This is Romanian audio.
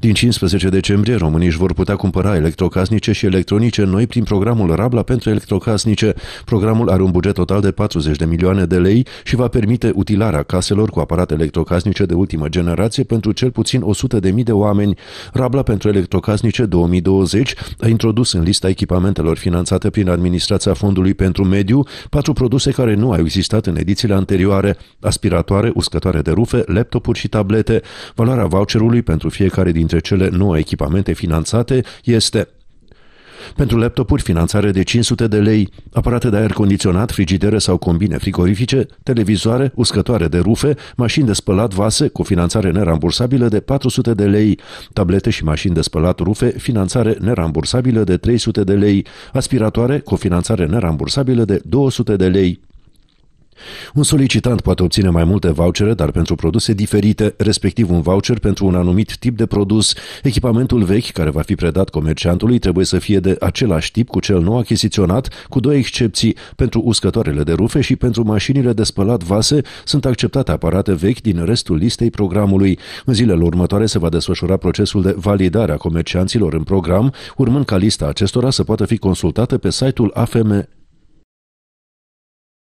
Din 15 decembrie, românii își vor putea cumpăra electrocasnice și electronice noi prin programul Rabla pentru electrocasnice. Programul are un buget total de 40 de milioane de lei și va permite utilarea caselor cu aparate electrocasnice de ultimă generație pentru cel puțin 100 de, mii de oameni. Rabla pentru electrocasnice 2020 a introdus în lista echipamentelor finanțate prin administrația Fondului pentru Mediu patru produse care nu au existat în edițiile anterioare, aspiratoare, uscătoare de rufe, laptopuri și tablete. Valoarea voucherului pentru fiecare din dintre cele nouă echipamente finanțate este pentru laptopuri, finanțare de 500 de lei, aparate de aer condiționat, frigidere sau combine frigorifice, televizoare, uscătoare de rufe, mașini de spălat vase cu finanțare nerambursabilă de 400 de lei, tablete și mașini de spălat rufe, finanțare nerambursabilă de 300 de lei, aspiratoare cu finanțare nerambursabilă de 200 de lei. Un solicitant poate obține mai multe vouchere, dar pentru produse diferite, respectiv un voucher pentru un anumit tip de produs. Echipamentul vechi care va fi predat comerciantului trebuie să fie de același tip cu cel nou achiziționat, cu două excepții. Pentru uscătoarele de rufe și pentru mașinile de spălat vase sunt acceptate aparate vechi din restul listei programului. În zilele următoare se va desfășura procesul de validare a comercianților în program, urmând ca lista acestora să poată fi consultată pe site-ul AFM